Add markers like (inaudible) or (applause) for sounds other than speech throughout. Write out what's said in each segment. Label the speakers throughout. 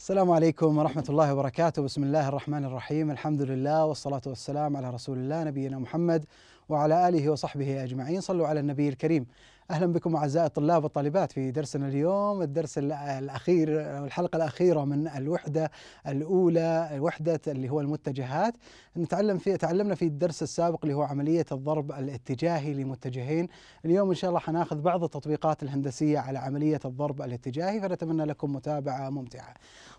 Speaker 1: السلام عليكم ورحمة الله وبركاته بسم الله الرحمن الرحيم الحمد لله والصلاة والسلام على رسول الله نبينا محمد وعلى آله وصحبه أجمعين صلوا على النبي الكريم اهلا بكم اعزائي الطلاب والطالبات في درسنا اليوم الدرس الاخير الحلقه الاخيره من الوحده الاولى وحده اللي هو المتجهات نتعلم في تعلمنا في الدرس السابق اللي هو عمليه الضرب الاتجاهي لمتجهين اليوم ان شاء الله حناخذ بعض التطبيقات الهندسيه على عمليه الضرب الاتجاهي فنتمنى لكم متابعه ممتعه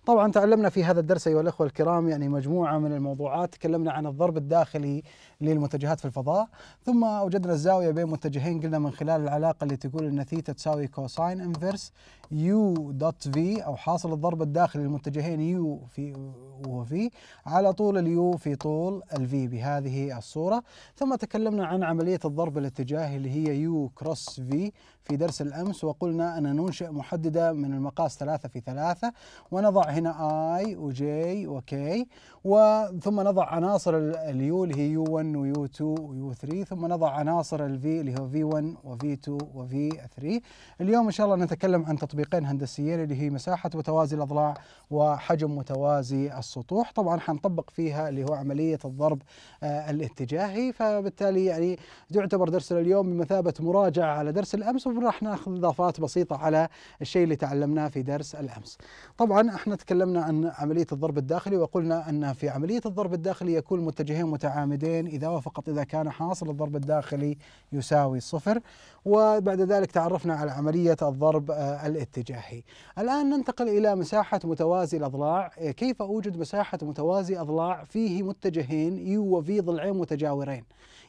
Speaker 1: طبعا تعلمنا في هذا الدرس ايها الاخوه الكرام يعني مجموعه من الموضوعات تكلمنا عن الضرب الداخلي للمتجهات في الفضاء ثم وجدنا الزاويه بين متجهين قلنا من خلال العلاقه الطريقه اللي تقول ان ثيتا تساوي كوساين انفرس يو دوت في او حاصل الضرب الداخلي للمتجهين يو في وهو في على طول اليو في طول الفي بهذه الصوره ثم تكلمنا عن عمليه الضرب الاتجاهي اللي هي يو كروس في في درس الامس وقلنا ان ننشئ محدده من المقاس 3 في 3 ونضع هنا اي وجي وكي وثم نضع عناصر اليو اللي هي يو 1 ويو 2 ويو 3 ثم نضع عناصر الفي اللي هو في 1 وفي 2 وفي 3 اليوم إن شاء الله نتكلم عن تطبيقين هندسيين اللي هي مساحة متوازي الأضلاع وحجم متوازي السطوح طبعا حنطبق فيها اللي هو عملية الضرب آه، الاتجاهي فبالتالي يعني يعتبر درسنا اليوم بمثابة مراجعة على درس الأمس وراح ناخذ إضافات بسيطة على الشيء اللي تعلمناه في درس الأمس طبعا احنا تكلمنا عن عملية الضرب الداخلي وقلنا أن في عملية الضرب الداخلي يكون متجهين متعامدين إذا وفقط إذا كان حاصل الضرب الداخلي يساوي صفر و بعد ذلك تعرفنا على عملية الضرب آه، الاتجاهي الآن ننتقل إلى مساحة متوازي الأضلاع آه، كيف أوجد مساحة متوازي أضلاع فيه متجهين يو وفي ضلعين متجاورين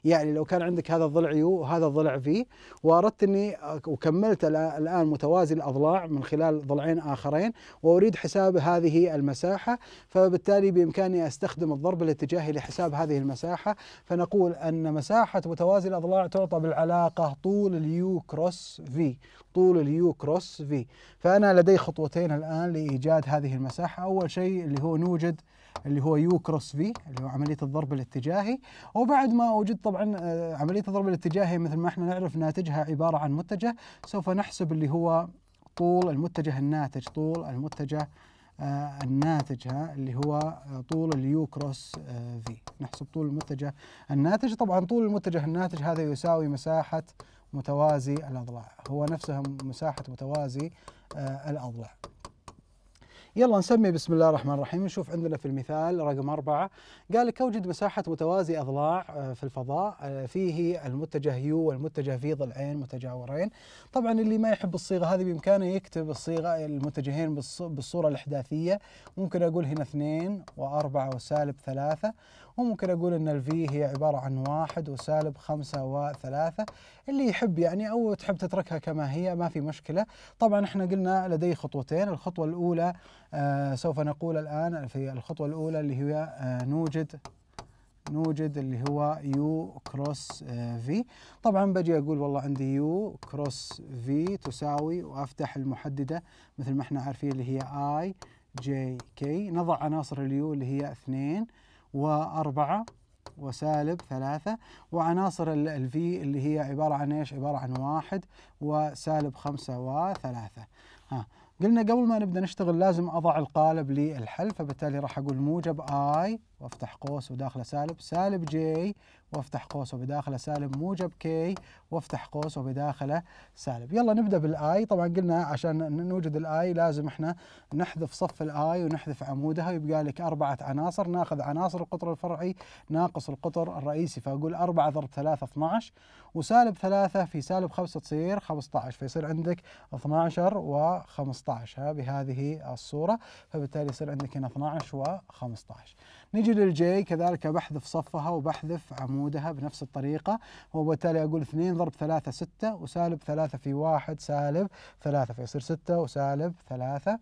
Speaker 1: يعني لو كان عندك هذا الضلع يو وهذا الضلع في واردت اني وكملت الان متوازي الاضلاع من خلال ضلعين اخرين واريد حساب هذه المساحه فبالتالي بامكاني استخدم الضرب الاتجاهي لحساب هذه المساحه فنقول ان مساحه متوازي الاضلاع تعطى بالعلاقه طول اليو كروس في طول اليو كروس في فانا لدي خطوتين الان لايجاد هذه المساحه اول شيء اللي هو نوجد اللي هو يو كروس في اللي هو عمليه الضرب الاتجاهي وبعد ما وجد طبعا آه، عمليه الضرب الاتجاهي مثل ما احنا نعرف ناتجها عباره عن متجه سوف نحسب اللي هو طول المتجه الناتج طول المتجه آه، الناتج ها اللي هو آه، طول اليو كروس في نحسب طول المتجه الناتج طبعا طول المتجه الناتج هذا يساوي مساحه متوازي الاضلاع هو نفسها مساحه متوازي الاضلاع يلا نسمي بسم الله الرحمن الرحيم نشوف عندنا في المثال رقم أربعة قال لك أوجد مساحة متوازي أضلاع آه، في الفضاء آه، فيه المتجه يو والمتجه في ضلعين متجاورين طبعا اللي ما يحب الصيغة هذه بإمكانه يكتب الصيغة المتجهين بالصورة الإحداثية ممكن أقول هنا اثنين وأربعة وسالب ثلاثة وممكن أقول أن الفي هي عبارة عن واحد وسالب خمسة وثلاثة اللي يحب يعني أو تحب تتركها كما هي ما في مشكلة طبعا احنا قلنا لدي خطوتين الخطوة الأولى آه سوف نقول الآن في الخطوة الأولى اللي هي آه نوجد نوجد اللي هو يو كروس آه، في طبعا بجي اقول والله عندي يو كروس في تساوي وافتح المحدده مثل ما احنا عارفين اللي هي اي جي كي نضع عناصر اليو اللي هي اثنين وأربعة وسالب ثلاثة وعناصر الفي اللي هي عبارة عن ايش؟ عبارة عن واحد وسالب خمسة وثلاثة ها قلنا قبل ما نبدأ نشتغل لازم أضع القالب للحل فبالتالي راح أقول موجب I وافتح قوس وداخله سالب سالب J وافتح قوس وبداخله سالب موجب K وافتح قوس وبداخله سالب يلا نبدأ بالآي طبعا قلنا عشان نوجد الآي لازم احنا نحذف صف الآي ونحذف عمودها يبقى لك أربعة عناصر ناخذ عناصر القطر الفرعي ناقص القطر الرئيسي فأقول 4 ضرب 3 12 وسالب 3 في سالب 5 تصير 15 فيصير عندك 12 و15 بهذه الصورة فبالتالي يصير عندك هنا 12 و15 نجي للجي كذلك بحذف صفها وبحذف عمودها بنفس الطريقة وبالتالي أقول 2 ضرب ثلاثة ستة وسالب ثلاثة في واحد سالب ثلاثة فيصير ستة وسالب ثلاثة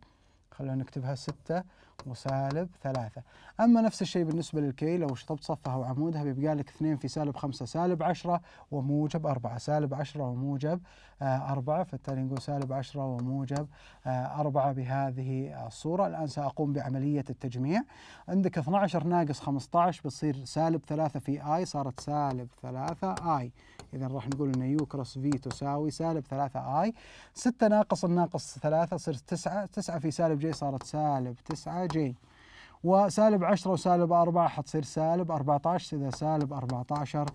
Speaker 1: خلونا نكتبها ستة وسالب ثلاثة أما نفس الشيء بالنسبة للكي لو شطبت صفها وعمودها بيبقى لك اثنين في سالب خمسة سالب عشرة وموجب أربعة سالب عشرة وموجب آه، أربعة فالتالي نقول سالب عشرة وموجب آه، أربعة بهذه الصورة الآن سأقوم بعملية التجميع عندك 12 ناقص 15 بتصير سالب ثلاثة في آي صارت سالب ثلاثة آي إذا راح نقول أن يو كروس في تساوي سالب 3 آي 6 ناقص الناقص 3 صرت 9 9 في سالب جي صارت سالب 9 جي وسالب 10 وسالب 4 حتصير سالب 14 إذا سالب 14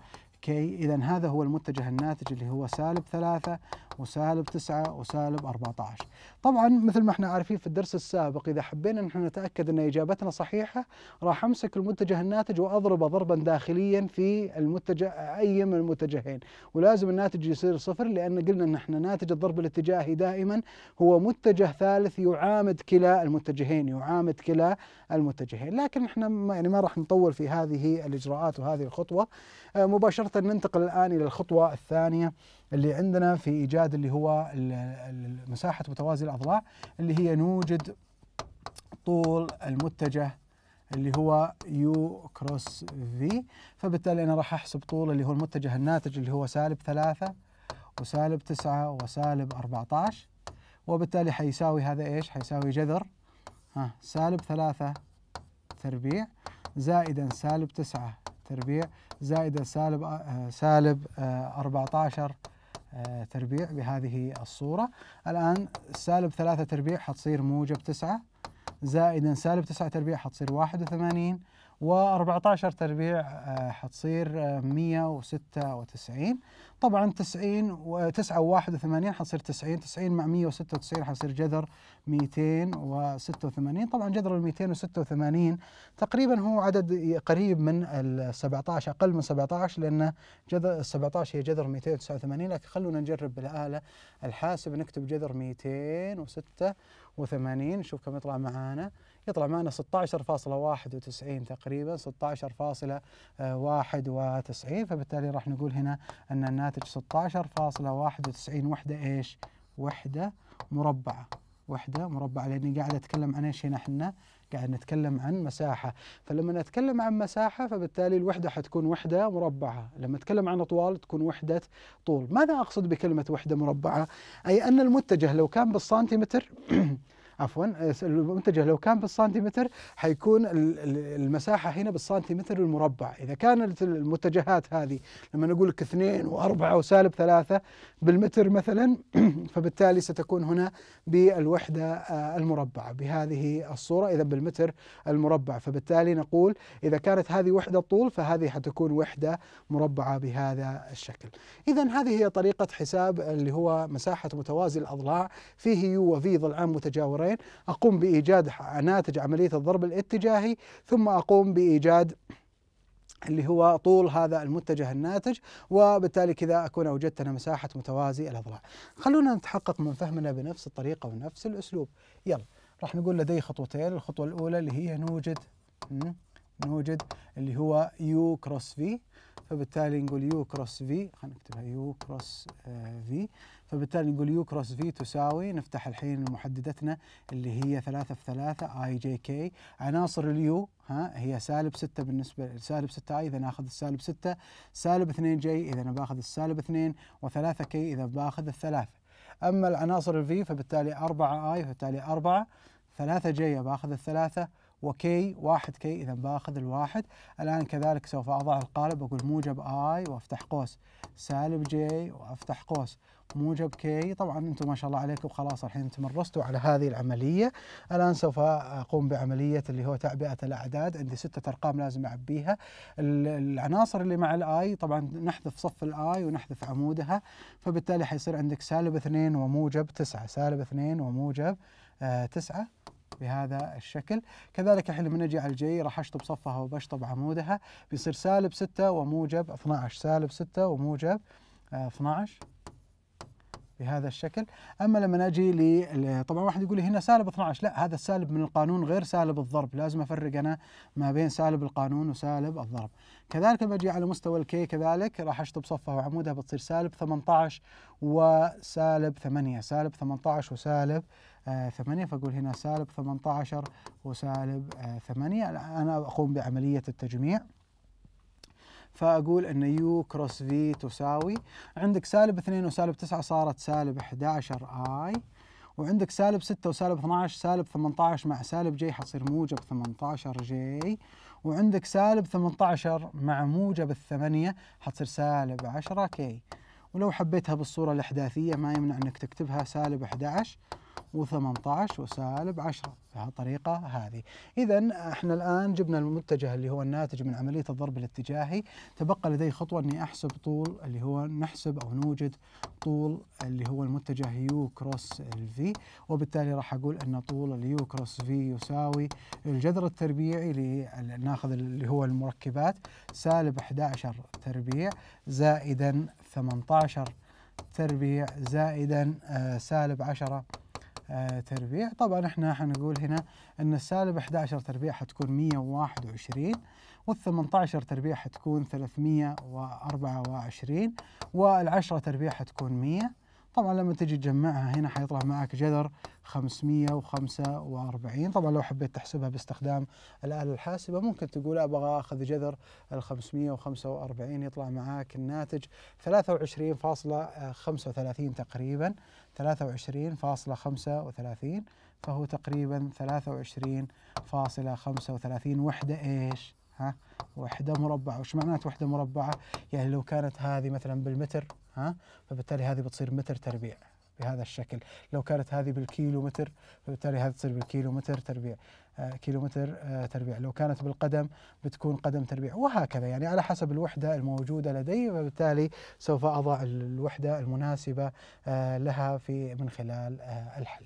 Speaker 1: كي إذا هذا هو المتجه الناتج اللي هو سالب ثلاثة وسالب تسعة وسالب 14 طبعا مثل ما احنا عارفين في الدرس السابق إذا حبينا نحن نتأكد أن إجابتنا صحيحة راح أمسك المتجه الناتج وأضربه ضربا داخليا في المتجه أي من المتجهين ولازم الناتج يصير صفر لأن قلنا أن احنا ناتج الضرب الاتجاهي دائما هو متجه ثالث يعامد كلا المتجهين يعامد كلا المتجهين لكن احنا يعني ما راح نطول في هذه الإجراءات وهذه الخطوة آه، مباشرة ننتقل الآن إلى الخطوة الثانية اللي عندنا في إيجاد اللي هو مساحة متوازي الأضلاع اللي هي نوجد طول المتجه اللي هو يو كروس في فبالتالي أنا راح أحسب طول اللي هو المتجه الناتج اللي هو سالب ثلاثة وسالب تسعة وسالب أربعتاش وبالتالي حيساوي هذا إيش حيساوي جذر ها سالب ثلاثة تربيع زائدا سالب تسعة تربيع زائدة سالب آه، سالب 14 آه، آه، تربيع بهذه الصورة الآن سالب 3 تربيع حتصير موجب 9 زائدا سالب 9 تربيع حتصير 81 و14 تربيع آه، حتصير 196 آه، طبعا 90 و 9 و81 حتصير 90 90 مع 196 حتصير جذر 286 طبعا جذر ال 286 تقريبا هو عدد قريب من ال 17 اقل من 17 لان جذر ال 17 هي جذر 289 لكن خلونا نجرب بالآلة الحاسبة نكتب جذر 286 وثمانين شوف كم يطلع معانا يطلع معنا 16.91 تقريبا 16.91 فبالتالي راح نقول هنا أن الناتج 16.91 وحدة إيش وحدة مربعة وحدة مربعة لأني قاعد أتكلم عن إيش هنا إحنا قاعد نتكلم عن مساحة فلما نتكلم عن مساحة فبالتالي الوحدة حتكون وحدة مربعة لما نتكلم عن أطوال تكون وحدة طول ماذا أقصد بكلمة وحدة مربعة أي أن المتجه لو كان بالسنتيمتر (clears throat) عفوا المتجه لو كان بالسنتيمتر حيكون المساحه هنا بالسنتيمتر المربع اذا كانت المتجهات هذه لما نقول لك 2 و4 وسالب 3 بالمتر مثلا (clears throat) فبالتالي ستكون هنا بالوحده آه، المربعه بهذه الصوره اذا بالمتر المربع فبالتالي نقول اذا كانت هذه وحده طول فهذه حتكون وحده مربعه بهذا الشكل اذا هذه هي طريقه حساب اللي هو مساحه متوازي الاضلاع فيه يو وفي ضلعان متجاورين الأخرين أقوم بإيجاد ناتج عملية الضرب الاتجاهي ثم أقوم بإيجاد اللي هو طول هذا المتجه الناتج وبالتالي كذا اكون اوجدت انا مساحه متوازي الاضلاع. خلونا نتحقق من فهمنا بنفس الطريقه ونفس الاسلوب. يلا راح نقول لدي خطوتين، الخطوه الاولى اللي هي نوجد نوجد اللي هو يو كروس في فبالتالي نقول يو كروس في خلينا نكتبها يو كروس في فبالتالي نقول يو كروس في تساوي نفتح الحين محددتنا اللي هي 3 في 3 اي جي كي عناصر اليو ها هي سالب 6 بالنسبه سالب 6 اي اذا ناخذ السالب 6 سالب 2 جي اذا باخذ السالب 2 و3 كي اذا باخذ الثلاثه اما العناصر الفي فبالتالي 4 اي فبالتالي 4 3 جي باخذ الثلاثه وكي واحد كي إذا باخذ الواحد الآن كذلك سوف أضع القالب أقول موجب آي وأفتح قوس سالب جي وأفتح قوس موجب كي طبعا أنتم ما شاء الله عليكم خلاص الحين تمرستوا على هذه العملية الآن سوف أقوم بعملية اللي هو تعبئة الأعداد عندي ستة أرقام لازم أعبيها العناصر اللي مع الآي طبعا نحذف صف الآي ونحذف عمودها فبالتالي حيصير عندك سالب اثنين وموجب تسعة سالب اثنين وموجب آه تسعة بهذا الشكل كذلك الحين لما نجي على الجي راح اشطب صفها وبشطب عمودها بيصير سالب 6 وموجب 12 سالب 6 وموجب 12 آه، بهذا الشكل اما لما اجي ل طبعا واحد يقول لي هنا سالب 12 لا هذا السالب من القانون غير سالب الضرب لازم افرق انا ما بين سالب القانون وسالب الضرب كذلك لما اجي على مستوى الكي كذلك راح اشطب صفها وعمودها بتصير سالب 18 وسالب 8 سالب 18 وسالب 8 آه، فاقول هنا سالب 18 وسالب 8 آه، انا اقوم بعمليه التجميع فاقول ان يو كروس في تساوي عندك سالب 2 وسالب 9 صارت سالب 11 اي وعندك سالب 6 وسالب 12 سالب 18 مع سالب جي حتصير موجب 18 جي وعندك سالب 18 مع موجب الثمانية حتصير سالب 10 كي ولو حبيتها بالصورة الإحداثية ما يمنع أنك تكتبها سالب 11 و18 وسالب 10 بهالطريقة هذه إذا احنا الآن جبنا المتجه اللي هو الناتج من عملية الضرب الاتجاهي تبقى لدي خطوة أني أحسب طول اللي هو نحسب أو نوجد طول اللي هو المتجه يو كروس الفي وبالتالي راح أقول أن طول اليو كروس في يساوي الجذر التربيعي ناخذ اللي هو المركبات سالب 11 تربيع زائدا 18 تربيع زائدا آه، سالب 10 آه، تربيع طبعا احنا حنقول هنا ان السالب 11 تربيع حتكون 121 وال18 تربيع حتكون 324 وال10 تربيع حتكون 100 طبعا لما تجي تجمعها هنا حيطلع معك جذر 545 طبعا لو حبيت تحسبها باستخدام الآلة الحاسبة ممكن تقول أبغى أخذ جذر ال 545 يطلع معك الناتج 23.35 تقريبا 23.35 فهو تقريبا 23.35 وحدة إيش؟ ها؟ وحدة مربعة وش معنات وحدة مربعة؟ يعني لو كانت هذه مثلا بالمتر ها فبالتالي هذه بتصير متر تربيع بهذا الشكل لو كانت هذه بالكيلو متر فبالتالي هذه تصير بالكيلو متر تربيع آه كيلو متر آه تربيع لو كانت بالقدم بتكون قدم تربيع وهكذا يعني على حسب الوحدة الموجودة لدي فبالتالي سوف أضع الوحدة المناسبة آه لها في من خلال آه، الحل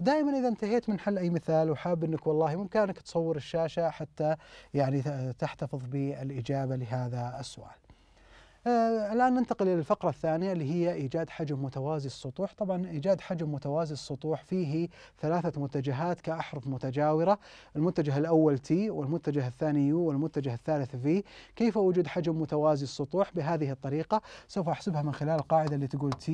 Speaker 1: دائما اذا انتهيت من حل اي مثال وحاب انك والله بامكانك تصور الشاشه حتى يعني تحتفظ بالاجابه لهذا السؤال. آه، الآن ننتقل إلى الفقرة الثانية اللي هي إيجاد حجم متوازي السطوح طبعا إيجاد حجم متوازي السطوح فيه ثلاثة متجهات كأحرف متجاورة المتجه الأول T والمتجه الثاني U والمتجه الثالث V كيف وجد حجم متوازي السطوح بهذه الطريقة سوف أحسبها من خلال القاعدة اللي تقول T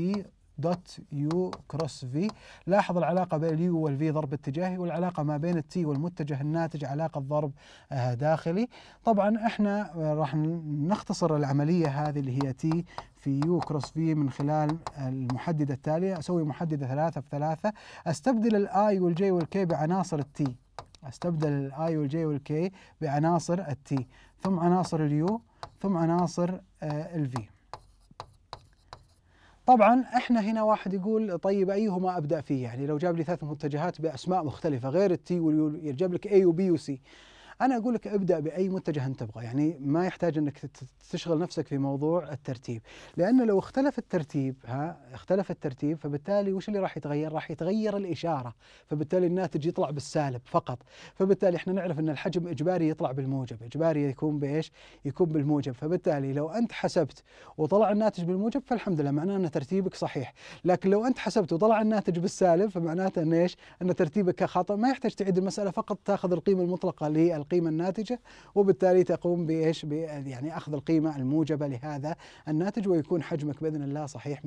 Speaker 1: دوت يو كروس في لاحظ العلاقة بين اليو والفي ضرب اتجاهي والعلاقة ما بين التي والمتجه الناتج علاقة ضرب آه، داخلي طبعا احنا آه، راح نختصر العملية هذه اللي هي تي في يو كروس في من خلال المحددة التالية أسوي محددة ثلاثة في ثلاثة أستبدل الآي والجي والكي بعناصر التي أستبدل الآي والجي والكي بعناصر التي ثم عناصر اليو ثم عناصر آه، الفي طبعا احنا هنا واحد يقول طيب ايهما ابدا فيه يعني لو جاب لي ثلاث متجهات باسماء مختلفه غير التي واليو جاب لك اي وبي وسي انا اقول لك ابدا باي متجه انت تبغى يعني ما يحتاج انك تشغل نفسك في موضوع الترتيب لان لو اختلف الترتيب ها اختلف الترتيب فبالتالي وش اللي راح يتغير راح يتغير الاشاره فبالتالي الناتج يطلع بالسالب فقط فبالتالي احنا نعرف ان الحجم اجباري يطلع بالموجب اجباري يكون بايش يكون بالموجب فبالتالي لو انت حسبت وطلع الناتج بالموجب فالحمد لله معناه ان ترتيبك صحيح لكن لو انت حسبت وطلع الناتج بالسالب فمعناته ان ايش ان ترتيبك خطا ما يحتاج تعيد المساله فقط تاخذ القيمه المطلقه للقيمه القيمة الناتجة وبالتالي تقوم بإيش يعني أخذ القيمة الموجبة لهذا الناتج ويكون حجمك بإذن الله صحيح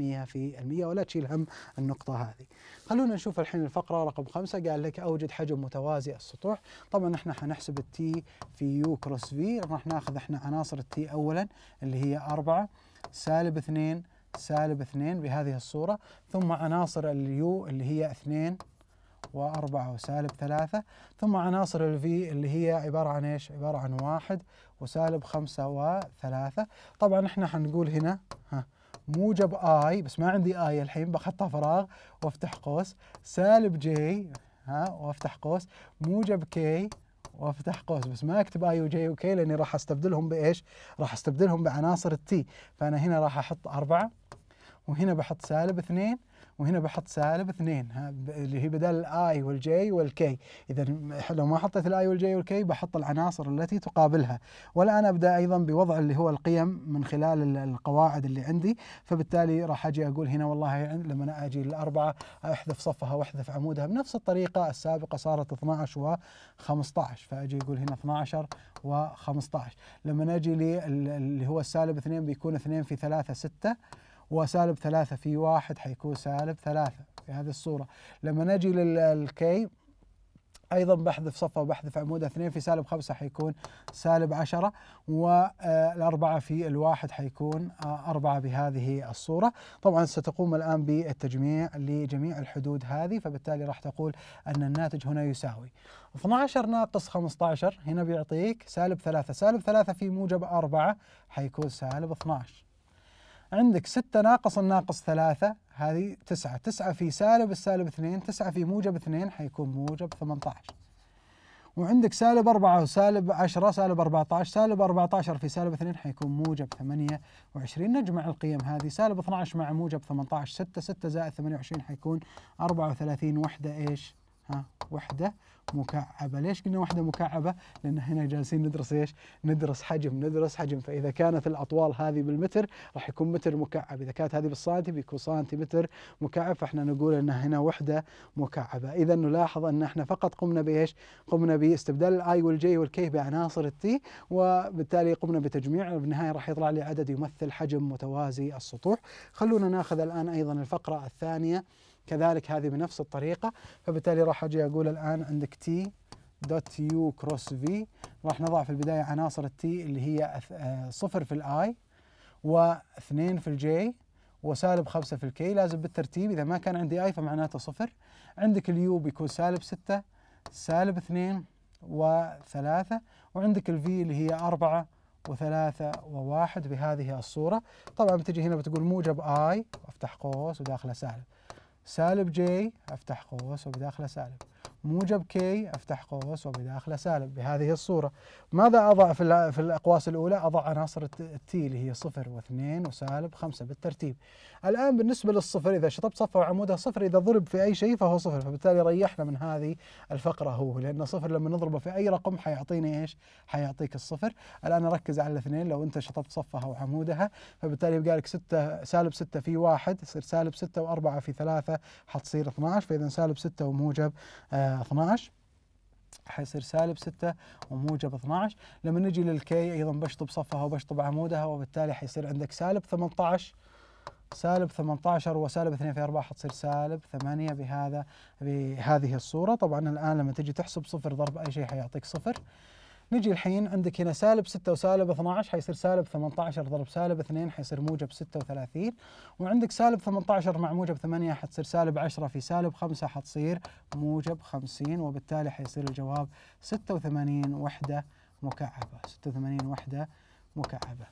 Speaker 1: 100% ولا تشيل هم النقطة هذه خلونا نشوف الحين الفقرة رقم خمسة قال لك أوجد حجم متوازي السطوح طبعا احنا حنحسب التي في يو كروس في راح ناخذ احنا عناصر التي أولا اللي هي 4 سالب 2 سالب 2 بهذه الصورة ثم عناصر اليو اللي هي 2 وأربعة وسالب ثلاثة ثم عناصر في اللي هي عبارة عن إيش؟ عبارة عن واحد وسالب خمسة وثلاثة طبعا إحنا حنقول هنا ها موجب آي بس ما عندي آي الحين بخطها فراغ وافتح قوس سالب جي ها وافتح قوس موجب كي وافتح قوس بس ما اكتب اي وجي وكي لاني راح استبدلهم بايش؟ راح استبدلهم بعناصر التي فانا هنا راح احط اربعه وهنا بحط سالب 2 وهنا بحط سالب 2 اللي هي بدل الاي والجي والكي اذا لو ما حطيت الاي والجي والكي بحط العناصر التي تقابلها والان ابدا ايضا بوضع اللي هو القيم من خلال القواعد اللي عندي فبالتالي راح اجي اقول هنا والله لما انا اجي الاربعه احذف صفها واحذف عمودها بنفس الطريقه السابقه صارت 12 و15 فاجي اقول هنا 12 و15 لما اجي اللي هو السالب 2 بيكون 2 في 3 6 وسالب ثلاثة في واحد حيكون سالب ثلاثة في هذه الصورة لما نجي للكي ايضا بحذف صفه وبحذف عمودة 2 في سالب 5 حيكون سالب 10 والاربعه آه، في الواحد حيكون آه، اربعه بهذه الصوره، طبعا ستقوم الان بالتجميع لجميع الحدود هذه فبالتالي راح تقول ان الناتج هنا يساوي 12 ناقص 15 هنا بيعطيك سالب 3 سالب 3 في موجب 4 حيكون سالب 12 عندك ستة ناقص الناقص ثلاثة هذه تسعة تسعة في سالب السالب اثنين تسعة في موجب اثنين حيكون موجب 18 وعندك سالب أربعة وسالب عشرة سالب 14 سالب 14 في سالب اثنين حيكون موجب 28 نجمع القيم هذه سالب 12 مع موجب 18 6 6 زائد 28 حيكون 34 وحدة ايش؟ ها وحدة مكعبة ليش قلنا وحدة مكعبة لأن هنا جالسين ندرس إيش ندرس حجم ندرس حجم فإذا كانت الأطوال هذه بالمتر راح يكون متر مكعب إذا كانت هذه بالسنتي بيكون سنتيمتر مكعب فإحنا نقول أن هنا وحدة مكعبة إذا نلاحظ أن إحنا فقط قمنا بإيش قمنا باستبدال الآي والجي والكي بعناصر التي وبالتالي قمنا بتجميع بالنهاية راح يطلع لي عدد يمثل حجم متوازي السطوح خلونا ناخذ الآن أيضا الفقرة الثانية كذلك هذه بنفس الطريقة فبالتالي راح أجي أقول الآن عندك تي دوت يو كروس في راح نضع في البداية عناصر التي اللي هي آه، صفر في الاي واثنين في الجي وسالب خمسة في الكي لازم بالترتيب إذا ما كان عندي اي فمعناته صفر عندك اليو بيكون سالب ستة سالب اثنين وثلاثة وعندك الفي اللي هي أربعة وثلاثة وواحد بهذه الصورة طبعا بتجي هنا بتقول موجب اي وافتح قوس وداخله سالب سالب جي افتح قوس وبداخله سالب موجب كي افتح قوس وبداخله سالب بهذه الصورة ماذا أضع في, في الأقواس الأولى أضع عناصر التي اللي هي صفر واثنين وسالب خمسة بالترتيب الآن بالنسبة للصفر إذا شطبت صفة وعمودها صفر إذا ضرب في أي شيء فهو صفر فبالتالي ريحنا من هذه الفقرة هو لأن صفر لما نضربه في أي رقم حيعطيني إيش حيعطيك الصفر الآن اركز على الاثنين لو أنت شطبت صفها وعمودها فبالتالي يبقى لك ستة سالب ستة في واحد يصير سالب ستة وأربعة في ثلاثة حتصير 12 فإذا سالب ستة وموجب آه 12 حيصير سالب 6 وموجب 12 لما نجي للكي ايضا بشطب صفها وبشطب عمودها وبالتالي حيصير عندك سالب 18 سالب 18 وسالب 2 في 4 حتصير سالب 8 بهذا بهذه الصورة طبعا الآن لما تجي تحسب صفر ضرب أي شيء حيعطيك صفر نجي الحين عندك هنا سالب 6 وسالب 12 حيصير سالب 18 ضرب سالب 2 حيصير موجب 36 وعندك سالب 18 مع موجب 8 حتصير سالب 10 في سالب 5 حتصير موجب 50 وبالتالي حيصير الجواب 86 وحدة مكعبة 86 وحدة مكعبة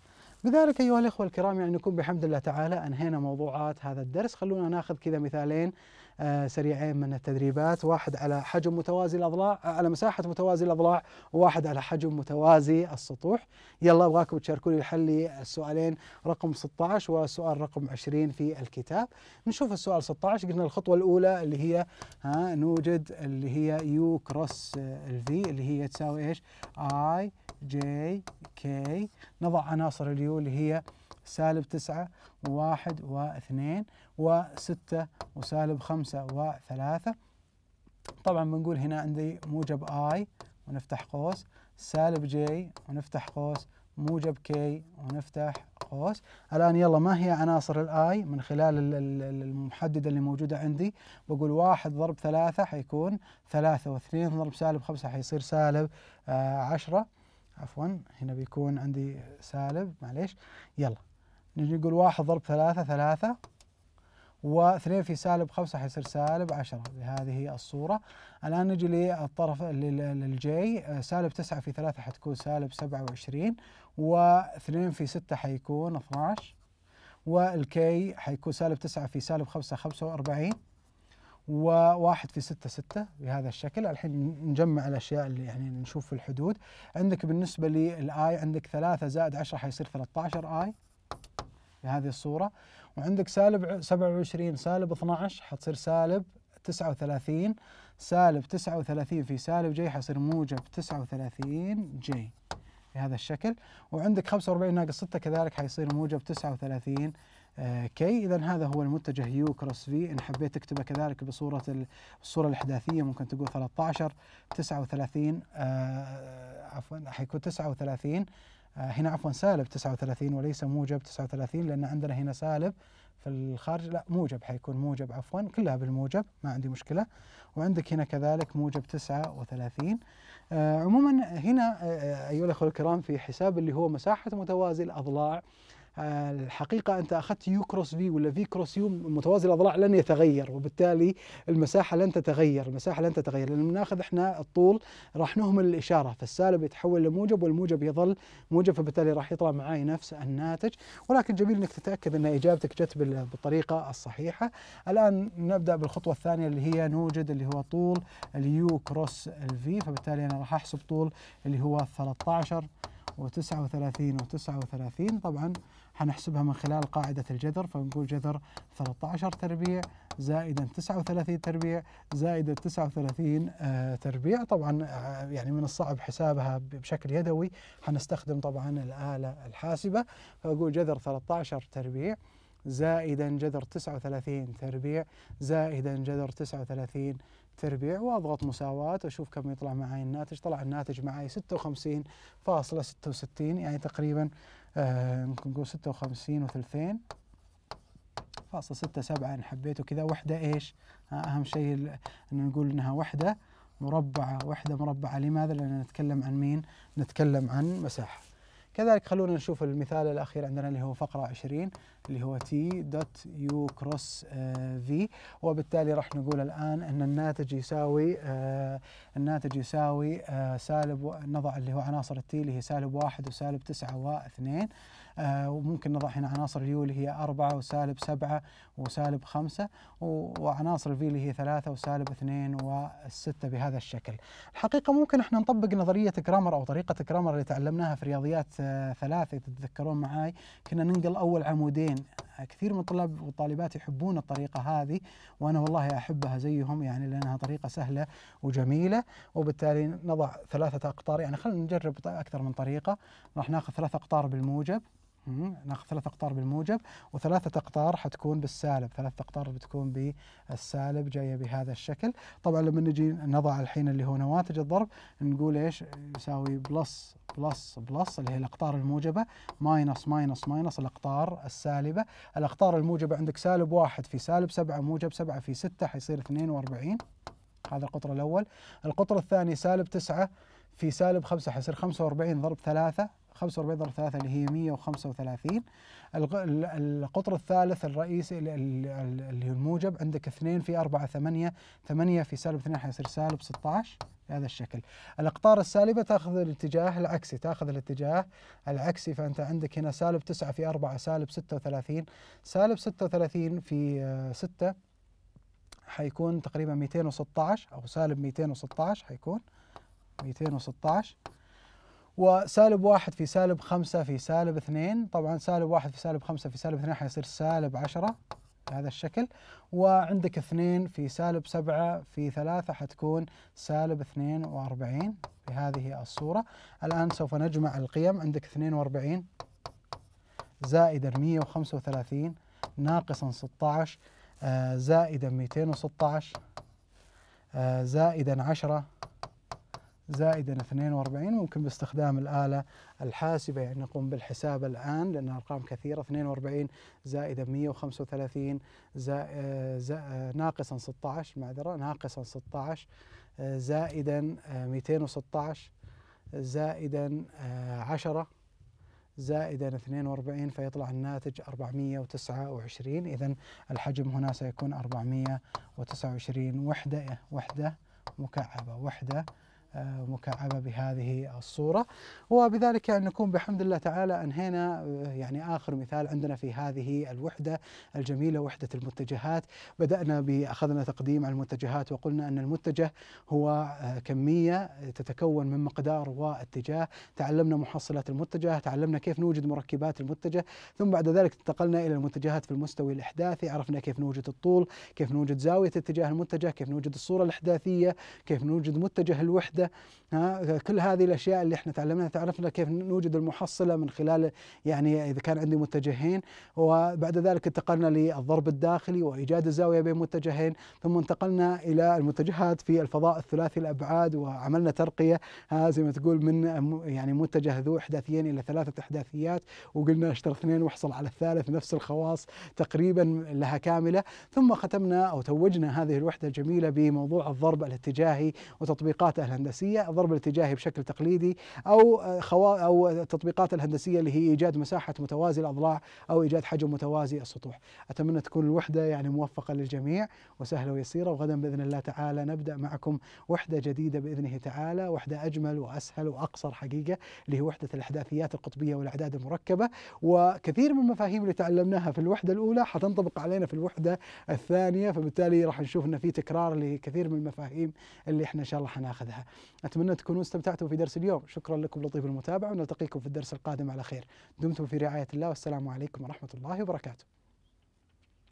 Speaker 1: بذلك أيها الإخوة الكرام يعني نكون بحمد الله تعالى أنهينا موضوعات هذا الدرس خلونا ناخذ كذا مثالين آه، سريعين من التدريبات واحد على حجم متوازي الاضلاع آه، على مساحه متوازي الاضلاع وواحد على حجم متوازي السطوح يلا ابغاكم تشاركوني الحل للسؤالين رقم 16 وسؤال رقم 20 في الكتاب نشوف السؤال 16 قلنا الخطوه الاولى اللي هي ها نوجد اللي هي يو كروس آه، الفي اللي هي تساوي ايش اي جي كي نضع عناصر اليو اللي هي سالب 9 و1 و2 وستة وسالب خمسة وثلاثة طبعا بنقول هنا عندي موجب I ونفتح قوس سالب J ونفتح قوس موجب K ونفتح قوس الآن يلا ما هي عناصر الاي من خلال المحددة اللي موجودة عندي بقول واحد ضرب ثلاثة حيكون ثلاثة واثنين ضرب سالب خمسة حيصير سالب آه عشرة عفوا هنا بيكون عندي سالب معليش يلا نجي نقول واحد ضرب ثلاثة ثلاثة و2 في سالب 5 حيصير سالب 10 بهذه الصورة الآن نجي للطرف للجي آه، سالب 9 في 3 حتكون سالب 27 و2 في 6 حيكون 12 والكي حيكون سالب 9 في سالب 5 45 و1 في 6 6 بهذا الشكل الحين نجمع الأشياء اللي يعني نشوف في الحدود عندك بالنسبة للآي عندك 3 زائد 10 حيصير 13 آي في هذه الصورة وعندك سالب 27 سالب 12 حتصير سالب 39 سالب 39 في سالب جي حيصير موجب 39 جي بهذا الشكل وعندك 45 ناقص 6 كذلك حيصير موجب 39 كي اذا هذا هو المتجه يو كروس في ان حبيت تكتبه كذلك بصوره الصوره الاحداثيه ممكن تقول 13 39 آه، عفوا حيكون 39 آه، هنا عفوا سالب 39 وليس موجب 39 لأن عندنا هنا سالب في الخارج لا موجب حيكون موجب عفوا كلها بالموجب ما عندي مشكلة وعندك هنا كذلك موجب 39 آه، عموما هنا آه، أيها الأخوة الكرام في حساب اللي هو مساحة متوازي الأضلاع الحقيقة أنت أخذت يو كروس في ولا في كروس يو متوازي الأضلاع لن يتغير وبالتالي المساحة لن تتغير المساحة لن تتغير لأن بناخذ إحنا الطول راح نهمل الإشارة فالسالب يتحول لموجب والموجب يظل موجب فبالتالي راح يطلع معاي نفس الناتج ولكن جميل أنك تتأكد أن إجابتك جت بالطريقة الصحيحة الآن نبدأ بالخطوة الثانية اللي هي نوجد اللي هو طول اليو كروس الفي فبالتالي أنا راح أحسب طول اللي هو 13 و39 و39 طبعا حنحسبها من خلال قاعدة الجذر فنقول جذر 13 تربيع زائدا 39 تربيع زائدا 39 آه، تربيع طبعا آه، يعني من الصعب حسابها بشكل يدوي حنستخدم طبعا الآلة الحاسبة فأقول جذر 13 تربيع زائدا جذر 39 تربيع زائدا جذر 39 تربيع واضغط مساواه واشوف كم يطلع معي الناتج طلع الناتج معي 56.66 يعني تقريبا آه، ممكن نقول 56 و فاصلة ستة سبعة إن يعني حبيته كذا وحدة إيش آه، أهم شيء إن نقول إنها وحدة مربعة وحدة مربعة لماذا؟ لان نتكلم عن مين؟ نتكلم عن مساحة كذلك خلونا نشوف المثال الأخير عندنا اللي هو فقرة 20 اللي هو تي دوت يو كروس في وبالتالي راح نقول الآن أن الناتج يساوي آه الناتج يساوي آه سالب نضع اللي هو عناصر التي اللي هي سالب واحد وسالب تسعة واثنين آه، وممكن نضع هنا عناصر اليو اللي هي 4 وسالب 7 وسالب 5 وعناصر الفي اللي هي 3 وسالب 2 و6 بهذا الشكل. الحقيقة ممكن احنا نطبق نظرية كرامر أو طريقة كرامر اللي تعلمناها في رياضيات آه، ثلاثة تتذكرون معاي كنا ننقل أول عمودين كثير من الطلاب والطالبات يحبون الطريقة هذه وأنا والله أحبها زيهم يعني لأنها طريقة سهلة وجميلة وبالتالي نضع ثلاثة أقطار يعني خلينا نجرب أكثر من طريقة راح ناخذ ثلاث أقطار بالموجب ناخذ ثلاث اقطار بالموجب وثلاثة اقطار حتكون بالسالب، ثلاثة اقطار بتكون بالسالب جاية بهذا الشكل، طبعا لما نجي نضع الحين اللي هو نواتج الضرب نقول ايش؟ يساوي بلس بلس بلس اللي هي الاقطار الموجبة ماينس ماينس ماينس الاقطار السالبة، الاقطار الموجبة عندك سالب واحد في سالب سبعة موجب سبعة في ستة حيصير 42 هذا القطر الأول، القطر الثاني سالب تسعة في سالب خمسة حيصير 45 ضرب ثلاثة 45 ضرب 3 اللي هي 135 القطر الثالث الرئيسي اللي هو الموجب عندك 2 في 4 8 8 في سالب 2 حيصير سالب 16 بهذا الشكل الأقطار السالبة تأخذ الاتجاه العكسي تأخذ الاتجاه العكسي فأنت عندك هنا سالب 9 في 4 سالب 36 سالب 36 في 6 آه، حيكون تقريبا 216 أو سالب 216 حيكون 216 وسالب واحد في سالب خمسة في سالب اثنين طبعا سالب واحد في سالب خمسة في سالب اثنين حيصير سالب عشرة بهذا الشكل وعندك اثنين في سالب سبعة في ثلاثة حتكون سالب اثنين واربعين بهذه الصورة الآن سوف نجمع القيم عندك اثنين واربعين زائدا مية وخمسة وثلاثين ناقصا ستة عشر آه، زائدا ميتين وستة عشر آه، زائدا عشرة زائدا 42 ممكن باستخدام الآلة الحاسبة يعني نقوم بالحساب الآن لأن أرقام كثيرة 42 زائدا 135 زائد زائد ناقصا 16 معذرة ناقصا 16 آه، زائدا 216 آه، زائدا 10 آه، زائدا 42 فيطلع الناتج 429 إذا الحجم هنا سيكون 429 وحدة وحدة مكعبة وحدة آه، مكعبة بهذه الصورة وبذلك نكون بحمد الله تعالى أنهينا آه، يعني آخر مثال عندنا في هذه الوحدة الجميلة وحدة المتجهات بدأنا بأخذنا تقديم المتجهات وقلنا أن المتجه هو آه، كمية تتكون من مقدار واتجاه تعلمنا محصلات المتجه تعلمنا كيف نوجد مركبات المتجه ثم بعد ذلك انتقلنا إلى المتجهات في المستوي الإحداثي عرفنا كيف نوجد الطول كيف نوجد زاوية اتجاه المتجه كيف نوجد الصورة الإحداثية كيف نوجد متجه الوحدة الماده ها كل هذه الاشياء اللي احنا تعلمناها تعرفنا كيف نوجد المحصله من خلال يعني اذا كان عندي متجهين وبعد ذلك انتقلنا للضرب الداخلي وايجاد الزاويه بين متجهين ثم انتقلنا الى المتجهات في الفضاء الثلاثي الابعاد وعملنا ترقيه زي ما تقول من يعني متجه ذو احداثيين الى ثلاثه احداثيات وقلنا اشتر اثنين واحصل على الثالث نفس الخواص تقريبا لها كامله ثم ختمنا او توجنا هذه الوحده الجميله بموضوع الضرب الاتجاهي وتطبيقاته الهندسيه الهندسيه، الضرب الاتجاهي بشكل تقليدي او آه، خوا او التطبيقات الهندسيه اللي هي ايجاد مساحه متوازي الاضلاع او ايجاد حجم متوازي السطوح. اتمنى تكون الوحده يعني موفقه للجميع وسهله ويسيره وغدا باذن الله تعالى نبدا معكم وحده جديده باذنه تعالى، وحده اجمل واسهل واقصر حقيقه اللي هي وحده الاحداثيات القطبيه والاعداد المركبه وكثير من المفاهيم اللي تعلمناها في الوحده الاولى حتنطبق علينا في الوحده الثانيه فبالتالي راح نشوف ان في تكرار لكثير من المفاهيم اللي احنا ان شاء الله حناخذها. أتمنى تكونوا استمتعتم في درس اليوم شكرا لكم لطيف المتابعة ونلتقيكم في الدرس القادم على خير دمتم في رعاية الله والسلام عليكم ورحمة الله وبركاته